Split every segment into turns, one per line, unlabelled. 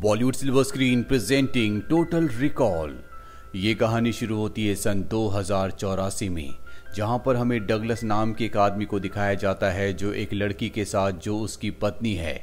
Bollywood silver screen presenting total recall ये कहानी शुरू होती है सन दो में जहां पर हमें डगलस नाम के एक आदमी को दिखाया जाता है जो एक लड़की के साथ जो उसकी पत्नी है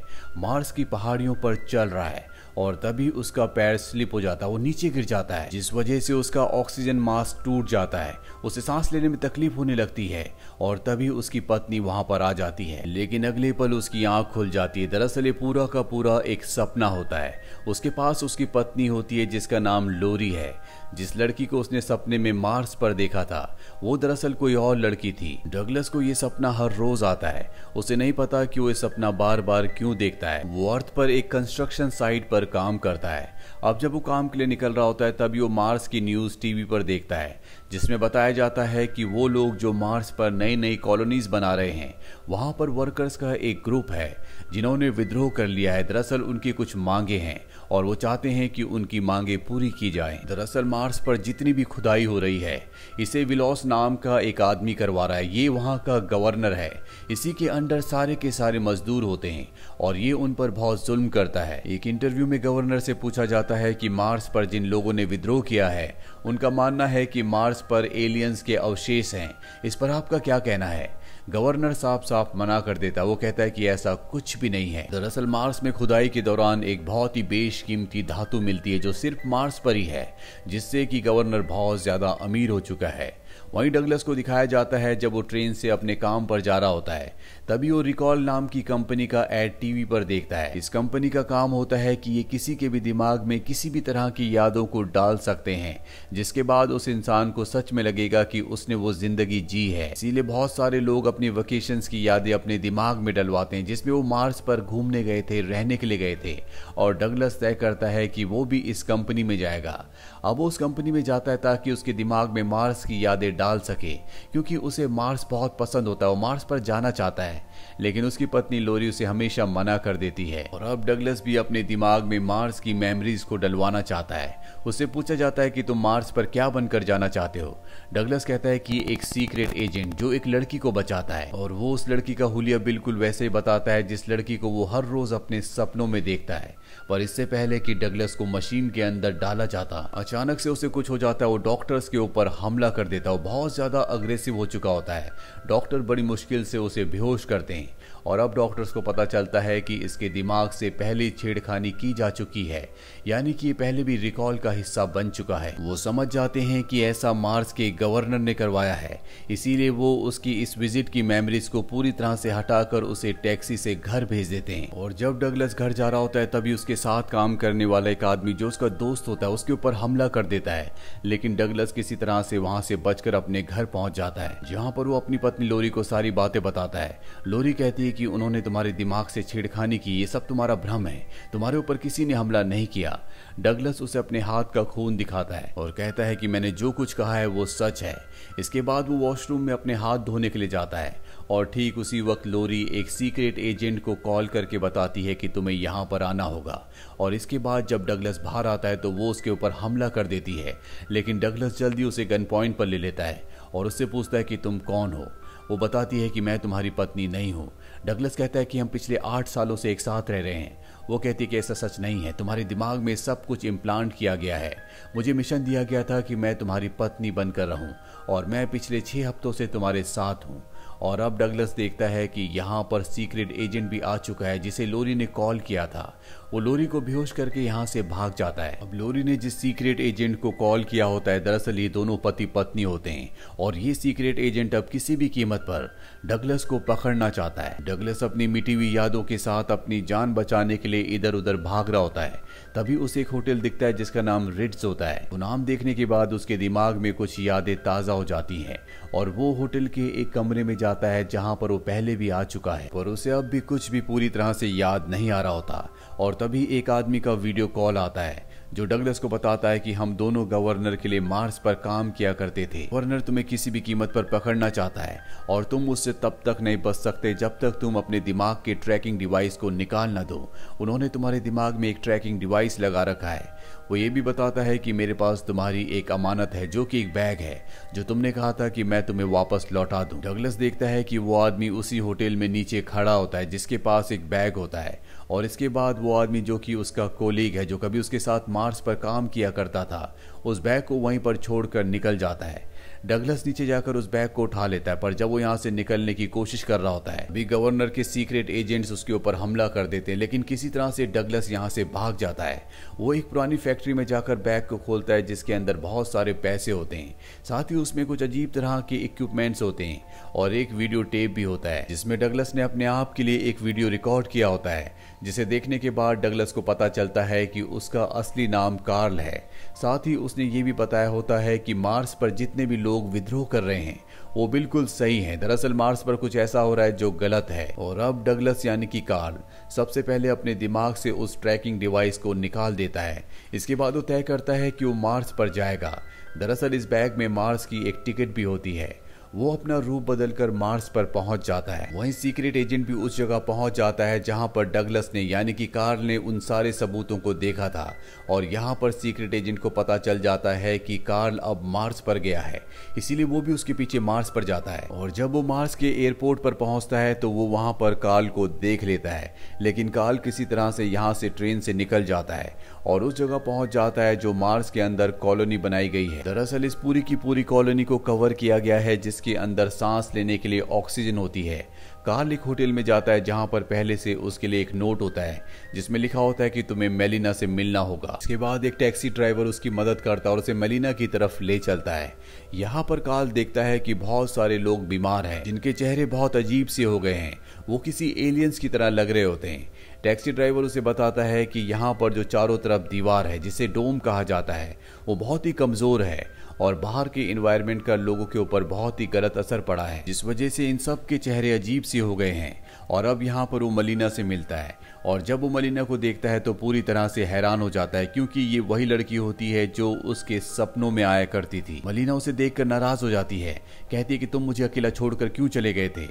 मार्स की पहाड़ियों पर चल रहा है और तभी उसका पैर स्लिप हो जाता है वो नीचे गिर जाता है जिस वजह से उसका ऑक्सीजन मास्क टूट जाता है उसे सांस लेने में तकलीफ होने लगती है और तभी उसकी पत्नी वहां पर आ जाती है लेकिन अगले पल उसकी आंख खुल जाती है दरअसल ये पूरा का पूरा एक सपना होता है उसके पास उसकी पत्नी होती है जिसका नाम लोरी है जिस लड़की को उसने सपने में मार्स पर देखा था वो दरअसल कोई और लड़की थी डगलस को ये सपना हर रोज आता है उसे नहीं पता कि वो ये सपना बार बार क्यों देखता है वो अर्थ पर एक कंस्ट्रक्शन साइट पर काम करता है अब जब वो काम के लिए निकल रहा होता है तभी वो मार्स की न्यूज टीवी पर देखता है जिसमें बताया जाता है कि वो लोग जो मार्स पर नई नई कॉलोनीज बना रहे हैं वहां पर वर्कर्स का एक ग्रुप है जिन्होंने विद्रोह कर लिया है दरअसल उनकी कुछ मांगे हैं और वो चाहते हैं कि उनकी मांगे पूरी की जाए दरअसल मार्स पर जितनी भी खुदाई हो रही है इसे विलोस नाम का एक आदमी करवा रहा है ये वहाँ का गवर्नर है इसी के अंडर सारे के सारे मजदूर होते हैं और ये उन पर बहुत जुल्म करता है एक इंटरव्यू में गवर्नर से पूछा जाता है कि मार्स पर जिन लोगों ने विद्रोह किया है उनका मानना है कि मार्स पर एलियंस के अवशेष हैं इस पर आपका क्या कहना है गवर्नर साफ साफ मना कर देता वो कहता है कि ऐसा कुछ भी नहीं है दरअसल मार्स में खुदाई के दौरान एक बहुत ही बेशकीमती धातु मिलती है जो सिर्फ मार्स पर ही है जिससे कि गवर्नर बहुत ज्यादा अमीर हो चुका है वहीं डगलस को दिखाया जाता है जब वो ट्रेन से अपने काम पर जा रहा होता है तभी वो रिकॉल नाम की कंपनी का एड टीवी पर देखता है इस कंपनी का काम होता है कि ये किसी के भी दिमाग में किसी भी तरह की यादों को डाल सकते हैं जिसके बाद उस इंसान को सच में लगेगा कि उसने वो जिंदगी जी है इसीलिए बहुत सारे लोग अपने वेकेशन की यादें अपने दिमाग में डलवाते हैं जिसमें वो मार्स पर घूमने गए थे रहने के लिए गए थे और डगलस तय करता है कि वो भी इस कंपनी में जाएगा अब वो उस कंपनी में जाता है ताकि उसके दिमाग में मार्स की यादें डाल सके क्योंकि उसे मार्स बहुत पसंद होता है वो मार्स पर जाना चाहता है है लेकिन उसकी पत्नी लोरी उसे हमेशा मना कर देती है और अब डगलस भी अपने दिमाग में मार्स की मेमोरीज को डलवाना चाहता है उससे पूछा जाता है कि तुम मार्स पर क्या बनकर जाना चाहते हो डगलस कहता है कि एक सीक्रेट एजेंट जो एक लड़की को बचाता है और वो उस लड़की का हुलिया बिल्कुल वैसे ही बताता है जिस लड़की को वो हर रोज अपने सपनों में देखता है पर इससे पहले कि डगलस को मशीन के अंदर डाला जाता अचानक से उसे कुछ हो जाता है वो डॉक्टर्स के ऊपर हमला कर देता है बहुत ज्यादा अग्रेसिव हो चुका होता है डॉक्टर बड़ी मुश्किल से उसे बेहोश करते हैं और अब डॉक्टर्स को पता चलता है कि इसके दिमाग से पहले छेड़खानी की जा चुकी है यानी कि पहले भी रिकॉल का हिस्सा बन चुका है वो समझ जाते हैं कि ऐसा मार्स के गवर्नर ने करवाया है इसीलिए वो उसकी इस विजिट की मेमोरीज को पूरी तरह से हटाकर उसे टैक्सी से घर भेज देते हैं और जब डगलस घर जा रहा होता है तभी उसके साथ काम करने वाला एक आदमी जो उसका दोस्त होता है उसके ऊपर हमला कर देता है लेकिन डगलस किसी तरह से वहां से बचकर अपने घर पहुंच जाता है जहां पर वो अपनी पत्नी लोरी को सारी बातें बताता है लोरी कहती है कि उन्होंने तुम्हारे दिमाग से छेड़खानी की ये सब तुम्हारा भ्रम है तुम्हारे ऊपर किसी ने हमला नहीं किया डगलस उसे अपने हाथ का खून दिखाता है और कहता है कि मैंने जो कुछ कहा है वो सच है इसके बाद वो वॉशरूम में अपने हाथ धोने के लिए जाता है और ठीक उसी वक्त लोरी एक सीक्रेट एजेंट को कॉल करके बताती है कि तुम्हें यहाँ पर आना होगा और इसके बाद जब डगलस बाहर आता है तो वो उसके ऊपर हमला कर देती है लेकिन डगलस जल्दी उसे गन पॉइंट पर ले लेता है और उससे पूछता है कि तुम कौन हो वो बताती है कि मैं तुम्हारी पत्नी नहीं हूँ डगलस कहता है कि हम पिछले आठ सालों से एक साथ रह रहे हैं वो कहती है कि ऐसा सच नहीं है तुम्हारे दिमाग में सब कुछ इम्प्लांट किया गया है मुझे मिशन दिया गया था कि मैं तुम्हारी पत्नी बनकर रहूं और मैं पिछले छः हफ्तों से तुम्हारे साथ हूं और अब डगलस देखता है कि यहाँ पर सीक्रेट एजेंट भी आ चुका है जिसे लोरी ने कॉल किया था वो लोरी को बेहोश करके यहाँ से भाग जाता है अब लोरी ने जिस सीक्रेट एजेंट को कॉल किया होता है दरअसल ये दोनों पति पत्नी होते हैं और ये सीक्रेट एजेंट अब किसी भी कीमत पर डगलस को पकड़ना चाहता है डगलस अपनी मिटी हुई यादों के साथ अपनी जान बचाने के लिए इधर उधर भाग रहा होता है तभी उसे एक होटल दिखता है जिसका नाम रिट्स होता है वो नाम देखने के बाद उसके दिमाग में कुछ यादें ताज़ा हो जाती हैं और वो होटल के एक कमरे में जा जाता है जहां पर वो पहले भी आ चुका है पर उसे अब भी कुछ भी पूरी तरह से याद नहीं आ रहा होता और तभी एक आदमी का वीडियो कॉल आता है जो डगलस को बताता है कि हम दोनों गवर्नर के लिए मार्स पर काम किया करते थे गवर्नर तुम्हें किसी भी कीमत पर पकड़ना चाहता है और तुम उससे तब तक नहीं बच सकते जब तक तुम अपने दिमाग के ट्रैकिंग डिवाइस को निकाल ना दो उन्होंने तुम्हारे दिमाग में एक ट्रैकिंग डिवाइस लगा रखा है वो ये भी बताता है कि मेरे पास तुम्हारी एक अमानत है जो कि एक बैग है जो तुमने कहा था कि मैं तुम्हें वापस लौटा दूं। डगलस देखता है कि वो आदमी उसी होटल में नीचे खड़ा होता है जिसके पास एक बैग होता है और इसके बाद वो आदमी जो कि उसका कोलीग है जो कभी उसके साथ मार्स पर काम किया करता था उस बैग को वहीं पर छोड़कर निकल जाता है डगलस नीचे जाकर उस बैग को उठा लेता है पर जब वो यहाँ से निकलने की कोशिश कर रहा होता है अभी गवर्नर के सीक्रेट एजेंट्स उसके ऊपर हमला कर देते हैं लेकिन किसी तरह से डगलस यहाँ से भाग जाता है वो एक पुरानी फैक्ट्री में जाकर बैग को खोलता है जिसके अंदर बहुत सारे पैसे होते हैं साथ ही उसमें कुछ अजीब तरह के इक्विपमेंट्स होते हैं और एक वीडियो टेप भी होता है जिसमें डगलस ने अपने आप के लिए एक वीडियो रिकॉर्ड किया होता है जिसे देखने के बाद डगलस को पता चलता है कि उसका असली नाम कार्ल है साथ ही उसने ये भी बताया होता है कि मार्स पर जितने भी लोग विद्रोह कर रहे हैं वो बिल्कुल सही है दरअसल मार्स पर कुछ ऐसा हो रहा है जो गलत है और अब डगलस यानी कि कार्ल सबसे पहले अपने दिमाग से उस ट्रैकिंग डिवाइस को निकाल देता है इसके बाद वो तय करता है कि वो मार्स पर जाएगा दरअसल इस बैग में मार्स की एक टिकट भी होती है वो अपना रूप बदलकर मार्स पर पहुंच जाता है वहीं सीक्रेट एजेंट भी उस जगह पहुंच जाता है जहां पर डगलस ने यानी कि कार्ल ने उन सारे सबूतों को देखा था और यहां पर सीक्रेट एजेंट को पता चल जाता है कि कार्ल अब मार्स पर गया है इसीलिए वो भी उसके पीछे मार्स पर जाता है और जब वो मार्स के एयरपोर्ट पर पहुंचता है तो वो वहां पर कार्ल को देख लेता है लेकिन कार्ल किसी तरह से यहाँ से ट्रेन से निकल जाता है और उस जगह पहुंच जाता है जो मार्स के अंदर कॉलोनी बनाई गई है दरअसल इस पूरी की पूरी कॉलोनी को कवर किया गया है जिसके अंदर सांस लेने के लिए ऑक्सीजन होती है कार्लिक होटल में जाता है जहां पर पहले से उसके लिए एक नोट होता है जिसमें लिखा होता है कि तुम्हें मेलिना से मिलना होगा इसके बाद एक टैक्सी ड्राइवर उसकी मदद करता है और उसे मेलिना की तरफ ले चलता है यहाँ पर कार्ल देखता है कि बहुत सारे लोग बीमार हैं जिनके चेहरे बहुत अजीब से हो गए हैं वो किसी एलियंस की तरह लग रहे होते हैं टैक्सी ड्राइवर उसे बताता है कि यहाँ पर जो चारों तरफ दीवार है जिसे डोम कहा जाता है वो बहुत ही कमज़ोर है और बाहर के इन्वायरमेंट का लोगों के ऊपर बहुत ही गलत असर पड़ा है जिस वजह से इन सब के चेहरे अजीब से हो गए हैं और अब यहाँ पर वो मलिना से मिलता है और जब वो मलिना को देखता है तो पूरी तरह से हैरान हो जाता है क्योंकि ये वही लड़की होती है जो उसके सपनों में आया करती थी मलिना उसे देखकर नाराज हो जाती है कहती है कि तुम मुझे अकेला छोड़कर क्यों चले गए थे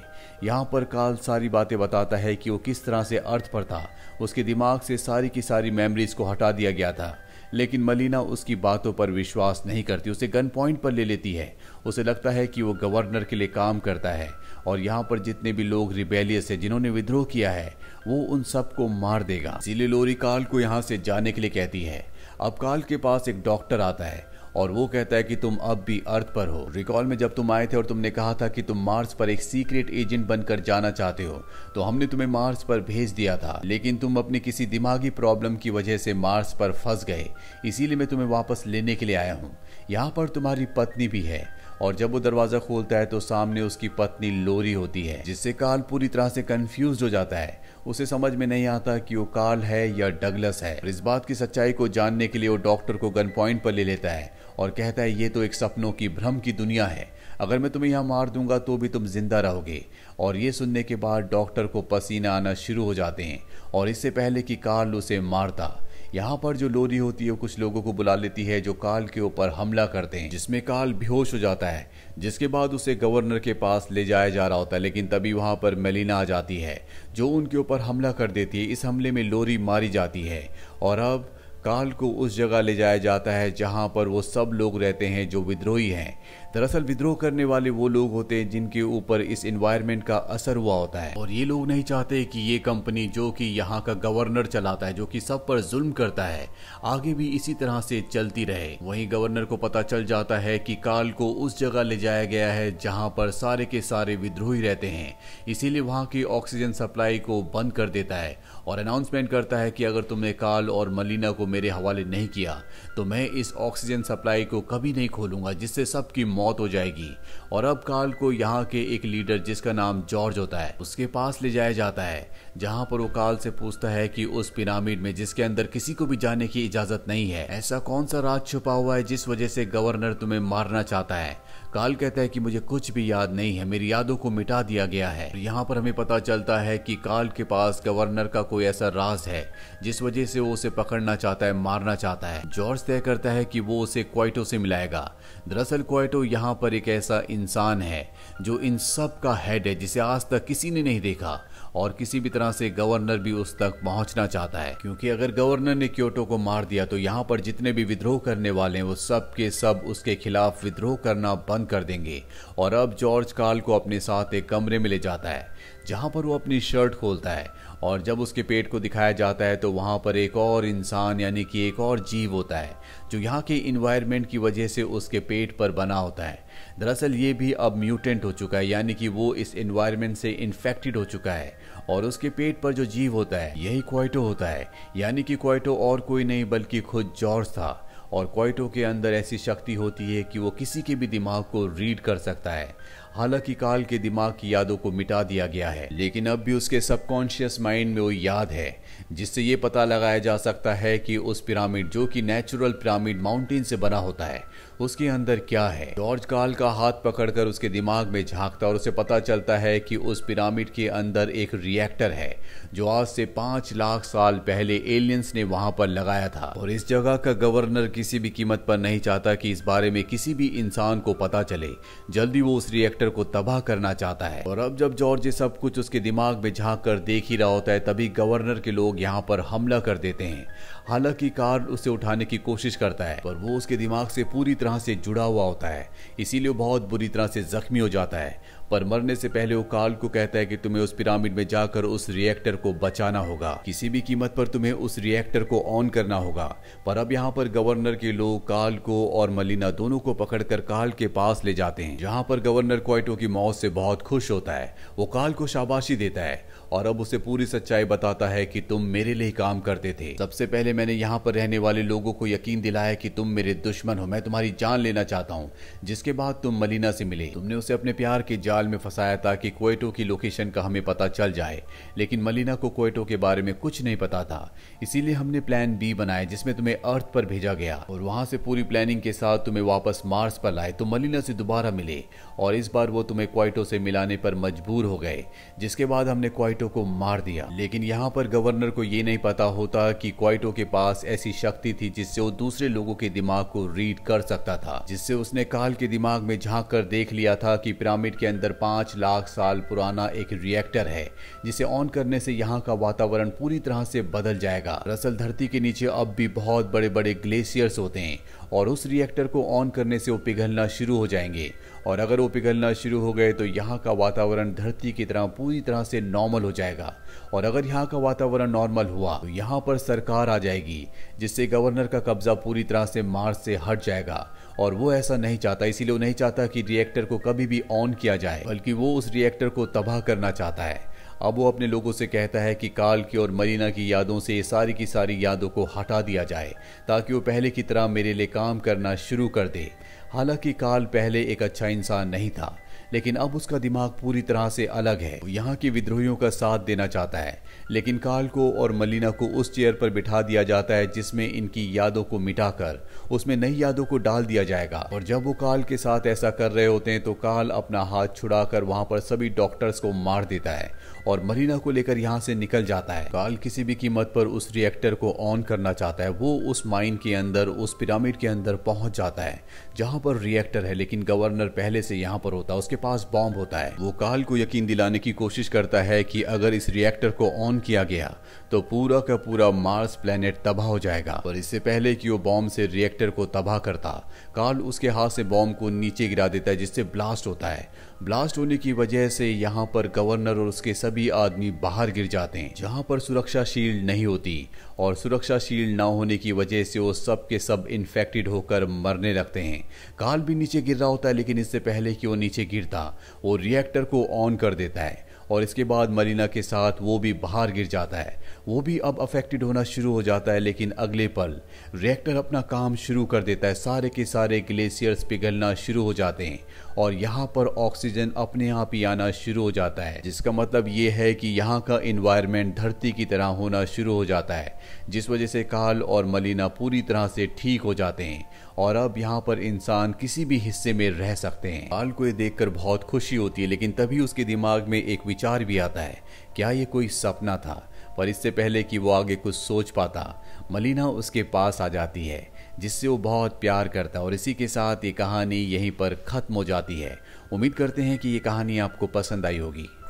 यहाँ पर काल सारी बातें बताता है कि वो किस तरह से अर्थ पर था उसके दिमाग से सारी की सारी मेमोरीज को हटा दिया गया था लेकिन मलीना उसकी बातों पर विश्वास नहीं करती उसे गन पॉइंट पर ले लेती है उसे लगता है कि वो गवर्नर के लिए काम करता है और यहाँ पर जितने भी लोग रिबेलियस है जिन्होंने विद्रोह किया है वो उन सबको मार देगा इसीलिए लोरी काल को यहाँ से जाने के लिए कहती है अब काल के पास एक डॉक्टर आता है और वो कहता है कि तुम अब भी अर्थ पर हो रिकॉल में जब तुम आए थे और तुमने कहा था कि तुम मार्स पर एक सीक्रेट एजेंट बनकर जाना चाहते हो तो हमने तुम्हें मार्स पर भेज दिया था लेकिन तुम अपनी किसी दिमागी प्रॉब्लम की वजह से मार्स पर फंस गए इसीलिए मैं तुम्हें वापस लेने के लिए आया हूँ यहाँ पर तुम्हारी पत्नी भी है और जब वो दरवाजा खोलता है तो सामने उसकी पत्नी लोरी होती है जिससे कार्ल पूरी तरह से कंफ्यूज हो जाता है उसे समझ में नहीं आता कि वो कार्ल है या डगलस है इस बात की सच्चाई को जानने के लिए वो डॉक्टर को गन पॉइंट पर ले लेता है और कहता है ये तो एक सपनों की भ्रम की दुनिया है अगर मैं तुम्हें यहाँ मार दूंगा तो भी तुम जिंदा रहोगे और ये सुनने के बाद डॉक्टर को पसीना आना शुरू हो जाते हैं और इससे पहले कि कार्ल उसे मारता यहाँ पर जो लोरी होती है वो कुछ लोगों को बुला लेती है जो काल के ऊपर हमला करते हैं जिसमें काल बेहोश हो जाता है जिसके बाद उसे गवर्नर के पास ले जाया जा रहा होता है लेकिन तभी वहाँ पर मेलिना आ जाती है जो उनके ऊपर हमला कर देती है इस हमले में लोरी मारी जाती है और अब काल को उस जगह ले जाया जाता है जहां पर वो सब लोग रहते हैं जो विद्रोही हैं दरअसल विद्रोह करने वाले वो लोग होते हैं जिनके ऊपर इस इन्वायरमेंट का असर हुआ होता है और ये लोग नहीं चाहते कि ये कंपनी जो कि यहाँ का गवर्नर चलाता है जो कि सब पर जुल्म करता है आगे भी इसी तरह से चलती रहे वही गवर्नर को पता चल जाता है कि काल को उस जगह ले जाया गया है जहाँ पर सारे के सारे विद्रोही रहते हैं इसीलिए वहाँ की ऑक्सीजन सप्लाई को बंद कर देता है और अनाउंसमेंट करता है कि अगर तुमने काल और मलिना को मेरे हवाले नहीं किया तो मैं इस ऑक्सीजन सप्लाई को कभी नहीं खोलूंगा जिससे सबकी मौत हो जाएगी और अब काल को यहाँ के एक लीडर जिसका नाम जॉर्ज होता है उसके पास ले जाया जाता है जहाँ पर वो काल से पूछता है कि उस पिरामिड में जिसके अंदर किसी को भी जाने की इजाजत नहीं है ऐसा कौन सा राज छुपा हुआ है जिस वजह से गवर्नर तुम्हें मारना चाहता है काल कहता है कि मुझे कुछ भी याद नहीं है मेरी यादों को मिटा दिया गया है यहाँ पर हमें पता चलता है कि काल के पास गवर्नर का कोई ऐसा राज है जिस वजह से वो उसे पकड़ना चाहता है मारना चाहता है जॉर्ज तय करता है कि वो उसे क्वाइटो से मिलाएगा दरअसल क्वाइटो यहाँ पर एक ऐसा इंसान है जो इन सब का हेड है जिसे आज तक किसी ने नहीं देखा और किसी भी तरह से गवर्नर भी उस तक पहुंचना चाहता है क्योंकि अगर गवर्नर ने क्योटो को मार दिया तो यहाँ पर जितने भी विद्रोह करने वाले हैं वो सब के सब उसके खिलाफ विद्रोह करना बंद कर देंगे और अब जॉर्ज कार्ल को अपने साथ एक कमरे में ले जाता है जहाँ पर वो अपनी शर्ट खोलता है और जब उसके पेट को दिखाया जाता है तो वहाँ पर एक और इंसान यानी कि एक और जीव होता है जो यहाँ के इन्वायरमेंट की वजह से उसके पेट पर बना होता है दरअसल ये भी अब म्यूटेंट हो चुका है यानी कि वो इस इन्वायरमेंट से इन्फेक्टेड हो चुका है और उसके पेट पर जो जीव होता है यही क्वाइटो होता है यानी कि क्वाइटो और कोई नहीं बल्कि खुद जॉर्ज था और क्वाइटो के अंदर ऐसी शक्ति होती है कि वो किसी के भी दिमाग को रीड कर सकता है हालांकि काल के दिमाग की यादों को मिटा दिया गया है लेकिन अब भी उसके सबकॉन्शियस माइंड में वो याद है जिससे ये पता लगाया जा सकता है कि उस पिरामिड जो कि नेचुरल पिरामिड माउंटेन से बना होता है उसके अंदर क्या है जॉर्ज काल का हाथ पकड़कर उसके दिमाग में झांकता और उसे पता चलता है कि उस पिरामिड के अंदर एक रिएक्टर है जो आज से पांच लाख साल पहले एलियंस ने वहां पर लगाया था और इस जगह का गवर्नर किसी भी कीमत पर नहीं चाहता कि इस बारे में किसी भी इंसान को पता चले जल्दी वो उस रिएक्टर को तबाह करना चाहता है और अब जब जॉर्ज सब कुछ उसके दिमाग में झाँक कर देख ही रहा होता है तभी गवर्नर के लोग लोग यहाँ पर हमला कर देते हैं हालांकि कार उसे उठाने की कोशिश करता है पर वो उसके दिमाग से पूरी तरह से जुड़ा हुआ होता है इसीलिए बहुत बुरी तरह से जख्मी हो जाता है पर मरने से पहले वो कार्ल को कहता है कि तुम्हें उस पिरामिड में जाकर उस रिएक्टर को बचाना होगा किसी भी कीमत पर तुम्हें उस रिएक्टर को ऑन करना होगा पर अब यहाँ पर गवर्नर के लोग कार्ल को और मलिना दोनों को पकड़कर कार्ल के पास ले जाते हैं जहाँ पर गवर्नर क्वाइटो की मौत से बहुत खुश होता है वो कार्ल को शाबाशी देता है और अब उसे पूरी सच्चाई बताता है कि तुम मेरे लिए काम करते थे सबसे पहले मैंने यहाँ पर रहने वाले लोगों को यकीन दिलाया कि तुम मेरे दुश्मन हो मैं तुम्हारी जान लेना चाहता हूँ जिसके बाद तुम मलीना से मिले तुमने उसे अपने प्यार के जाल में फंसाया कि कोयटो की लोकेशन का हमें पता चल जाए लेकिन मलीना को कोयटो के बारे में कुछ नहीं पता था इसीलिए हमने प्लान बी बनाया जिसमें तुम्हें अर्थ पर भेजा गया और वहां से पूरी प्लानिंग के साथ तुम्हें वापस मार्स पर लाए तुम मलिना से दोबारा मिले और इस बार वो तुम्हें क्वाइटो से मिलाने पर मजबूर हो गए जिसके बाद हमने क्वाइटो क्वाइटो को मार दिया लेकिन यहाँ पर गवर्नर को ये नहीं पता होता कि क्वाइटो के पास ऐसी शक्ति थी जिससे वो दूसरे लोगों के दिमाग को रीड कर सकता था जिससे उसने काल के दिमाग में झांक कर देख लिया था कि पिरामिड के अंदर पांच लाख साल पुराना एक रिएक्टर है जिसे ऑन करने से यहाँ का वातावरण पूरी तरह से बदल जाएगा दरअसल धरती के नीचे अब भी बहुत बड़े बड़े ग्लेशियर्स होते हैं और उस रिएक्टर को ऑन करने से वो पिघलना शुरू हो जाएंगे और अगर वो पिघलना शुरू हो गए तो यहाँ का वातावरण धरती की तरह पूरी तरह से नॉर्मल हो जाएगा और अगर यहाँ का वातावरण नॉर्मल हुआ तो यहाँ पर सरकार आ जाएगी जिससे गवर्नर का कब्जा पूरी तरह से मार्स से हट जाएगा और वो ऐसा नहीं चाहता इसीलिए वो नहीं चाहता कि रिएक्टर को कभी भी ऑन किया जाए बल्कि वो उस रिएक्टर को तबाह करना चाहता है अब वो अपने लोगों से कहता है कि काल की और मरीना की यादों से सारी की सारी यादों को हटा दिया जाए ताकि वो पहले की तरह मेरे लिए काम करना शुरू कर दे हालांकि काल पहले एक अच्छा इंसान नहीं था लेकिन अब उसका दिमाग पूरी तरह से अलग है यहाँ के विद्रोहियों का साथ देना चाहता है लेकिन काल को और मलिना को उस चेयर पर बिठा दिया जाता है जिसमें इनकी यादों को मिटाकर उसमें नई यादों को डाल दिया जाएगा और जब वो काल के साथ ऐसा कर रहे होते हैं तो काल अपना हाथ छुड़ाकर वहां पर सभी डॉक्टर्स को मार देता है और मरीना को लेकर यहाँ से निकल जाता है काल किसी भी कीमत पर उस रिएक्टर को ऑन करना चाहता है वो उस माइन के अंदर उस पिरामिड के अंदर पहुंच जाता है जहाँ पर रिएक्टर है लेकिन गवर्नर पहले से यहाँ पर होता है उसके पास बॉम्ब होता है वो काल को यकीन दिलाने की कोशिश करता है कि अगर इस रिएक्टर को ऑन किया गया तो पूरा का पूरा मार्स प्लेनेट तबाह हो जाएगा और इससे पहले कि वो बॉम्ब से रिएक्टर को तबाह करता काल उसके हाथ से बॉम्ब को नीचे गिरा देता है जिससे ब्लास्ट होता है ब्लास्ट होने की वजह से यहाँ पर गवर्नर और उसके सभी आदमी बाहर गिर जाते हैं जहाँ पर सुरक्षा शील्ड नहीं होती और सुरक्षा शील्ड ना होने की वजह से वो सब के सब इन्फेक्टेड होकर मरने लगते हैं काल भी नीचे गिर रहा होता है लेकिन इससे पहले कि वो नीचे गिरता वो रिएक्टर को ऑन कर देता है और इसके बाद मरीना के साथ वो भी बाहर गिर जाता है वो भी अब अफेक्टेड होना शुरू हो जाता है लेकिन अगले पल रिएक्टर अपना काम शुरू कर देता है सारे के सारे ग्लेशियर्स पिघलना शुरू हो जाते हैं और यहाँ पर ऑक्सीजन अपने आप ही आना शुरू हो जाता है जिसका मतलब ये है कि यहाँ का इन्वायरमेंट धरती की तरह होना शुरू हो जाता है जिस वजह से काल और मलिना पूरी तरह से ठीक हो जाते हैं और अब यहाँ पर इंसान किसी भी हिस्से में रह सकते हैं काल को ये देखकर बहुत खुशी होती है लेकिन तभी उसके दिमाग में एक विचार भी आता है क्या ये कोई सपना था पर इससे पहले कि वो आगे कुछ सोच पाता मलिना उसके पास आ जाती है जिससे वो बहुत प्यार करता है और इसी के साथ ये कहानी यहीं पर ख़त्म हो जाती है उम्मीद करते हैं कि ये कहानी आपको पसंद आई होगी